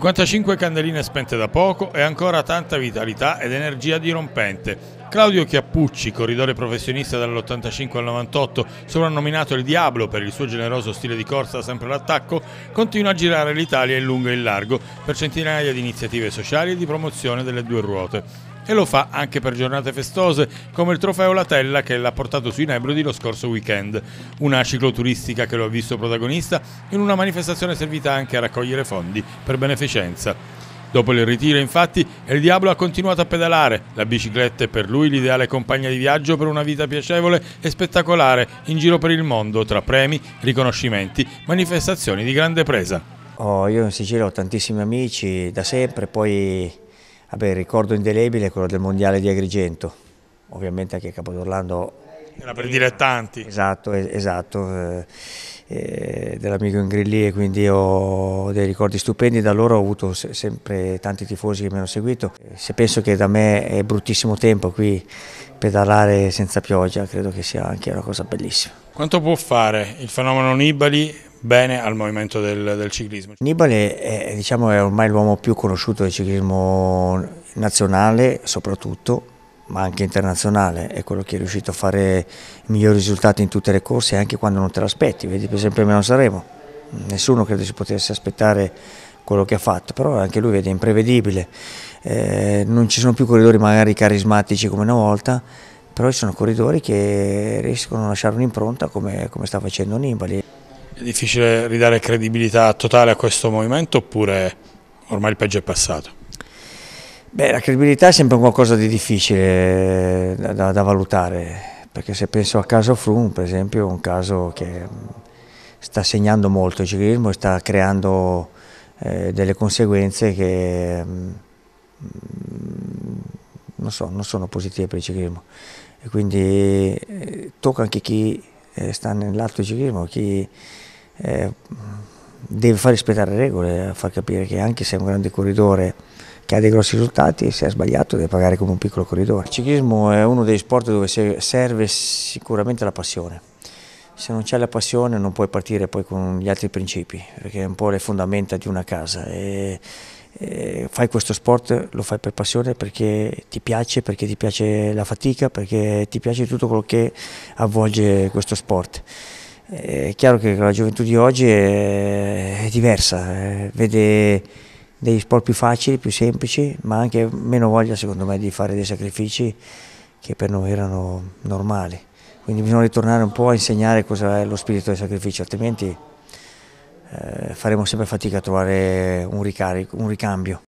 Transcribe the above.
55 candeline spente da poco e ancora tanta vitalità ed energia dirompente. Claudio Chiappucci, corridore professionista dall'85 al 98, soprannominato il Diablo per il suo generoso stile di corsa sempre all'attacco, continua a girare l'Italia in lungo e in largo per centinaia di iniziative sociali e di promozione delle due ruote e lo fa anche per giornate festose come il trofeo Latella che l'ha portato sui Nebrodi lo scorso weekend, una cicloturistica che lo ha visto protagonista in una manifestazione servita anche a raccogliere fondi per beneficenza. Dopo il ritiro, infatti, il Diablo ha continuato a pedalare. La bicicletta è per lui l'ideale compagna di viaggio per una vita piacevole e spettacolare in giro per il mondo, tra premi, riconoscimenti, manifestazioni di grande presa. Oh, io in Sicilia ho tantissimi amici da sempre, poi Vabbè, il ricordo indelebile è quello del mondiale di Agrigento, ovviamente anche Capodorlando... Era per dilettanti. Esatto, esatto, eh, eh, dell'amico Ingrilli e quindi ho dei ricordi stupendi, da loro ho avuto sempre tanti tifosi che mi hanno seguito. Eh, se penso che da me è bruttissimo tempo qui pedalare senza pioggia, credo che sia anche una cosa bellissima. Quanto può fare il fenomeno Nibali bene al movimento del, del ciclismo. Nibale è, diciamo, è ormai l'uomo più conosciuto del ciclismo nazionale soprattutto, ma anche internazionale, è quello che è riuscito a fare i migliori risultati in tutte le corse anche quando non te l'aspetti, vedi per esempio Milano Sanremo, nessuno credo si potesse aspettare quello che ha fatto, però anche lui vedi, è imprevedibile, eh, non ci sono più corridori magari carismatici come una volta, però ci sono corridori che riescono a lasciare un'impronta come, come sta facendo Nibali. È difficile ridare credibilità totale a questo movimento oppure ormai il peggio è passato? Beh, la credibilità è sempre qualcosa di difficile da, da, da valutare, perché se penso a caso Frum, per esempio, è un caso che mm, sta segnando molto il ciclismo e sta creando eh, delle conseguenze che mh, mm, mm, non, so, non, sono positive per il ciclismo. E quindi eh, tocca anche chi eh, sta nell'alto ciclismo, chi eh, deve far rispettare le regole, far capire che anche se è un grande corridore che ha dei grossi risultati, se ha sbagliato deve pagare come un piccolo corridore. Il ciclismo è uno degli sport dove serve sicuramente la passione. Se non c'è la passione non puoi partire poi con gli altri principi, perché è un po' le fondamenta di una casa. E, e fai questo sport, lo fai per passione, perché ti piace, perché ti piace la fatica, perché ti piace tutto quello che avvolge questo sport. È chiaro che la gioventù di oggi è, è diversa, eh, vede degli sport più facili, più semplici, ma anche meno voglia secondo me di fare dei sacrifici che per noi erano normali. Quindi bisogna ritornare un po' a insegnare cosa è lo spirito del sacrificio, altrimenti eh, faremo sempre fatica a trovare un, ricarico, un ricambio.